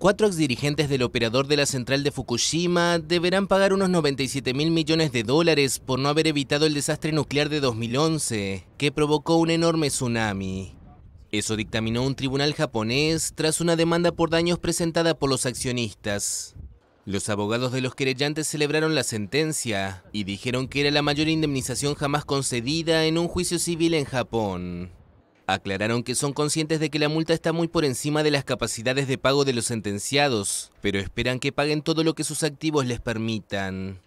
Cuatro exdirigentes del operador de la central de Fukushima deberán pagar unos 97 mil millones de dólares por no haber evitado el desastre nuclear de 2011, que provocó un enorme tsunami. Eso dictaminó un tribunal japonés tras una demanda por daños presentada por los accionistas. Los abogados de los querellantes celebraron la sentencia y dijeron que era la mayor indemnización jamás concedida en un juicio civil en Japón. Aclararon que son conscientes de que la multa está muy por encima de las capacidades de pago de los sentenciados, pero esperan que paguen todo lo que sus activos les permitan.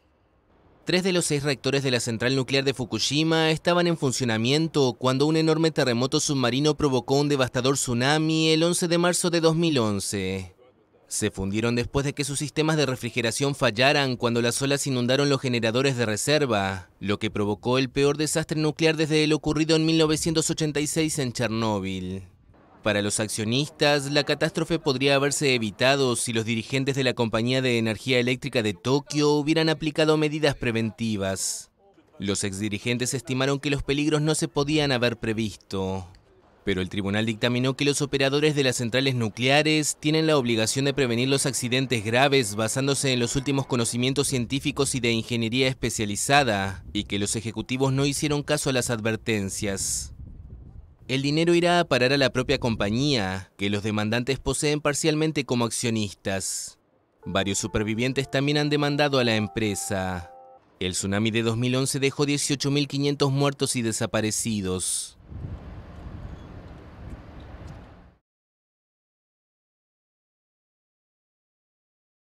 Tres de los seis reactores de la central nuclear de Fukushima estaban en funcionamiento cuando un enorme terremoto submarino provocó un devastador tsunami el 11 de marzo de 2011 se fundieron después de que sus sistemas de refrigeración fallaran cuando las olas inundaron los generadores de reserva, lo que provocó el peor desastre nuclear desde el ocurrido en 1986 en Chernóbil. Para los accionistas, la catástrofe podría haberse evitado si los dirigentes de la compañía de energía eléctrica de Tokio hubieran aplicado medidas preventivas. Los exdirigentes estimaron que los peligros no se podían haber previsto pero el tribunal dictaminó que los operadores de las centrales nucleares tienen la obligación de prevenir los accidentes graves basándose en los últimos conocimientos científicos y de ingeniería especializada, y que los ejecutivos no hicieron caso a las advertencias. El dinero irá a parar a la propia compañía, que los demandantes poseen parcialmente como accionistas. Varios supervivientes también han demandado a la empresa. El tsunami de 2011 dejó 18.500 muertos y desaparecidos.